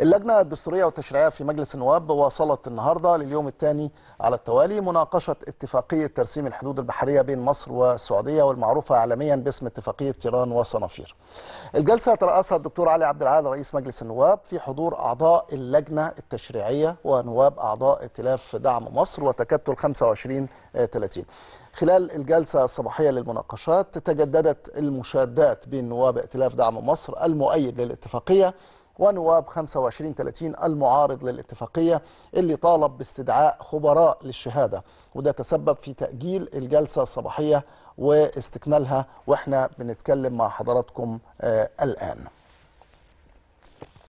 اللجنة الدستورية والتشريعية في مجلس النواب واصلت النهاردة لليوم الثاني على التوالي مناقشة اتفاقية ترسيم الحدود البحرية بين مصر والسعودية والمعروفة عالميا باسم اتفاقية تيران وصنافير. الجلسة ترأسها الدكتور علي عبد العال رئيس مجلس النواب في حضور أعضاء اللجنة التشريعية ونواب أعضاء ائتلاف دعم مصر وتكتل 25 30. آه، خلال الجلسة الصباحية للمناقشات تجددت المشادات بين نواب ائتلاف دعم مصر المؤيد للاتفاقية ونواب 30 المعارض للاتفاقية اللي طالب باستدعاء خبراء للشهادة وده تسبب في تأجيل الجلسة الصباحية واستكمالها واحنا بنتكلم مع حضراتكم آه، الآن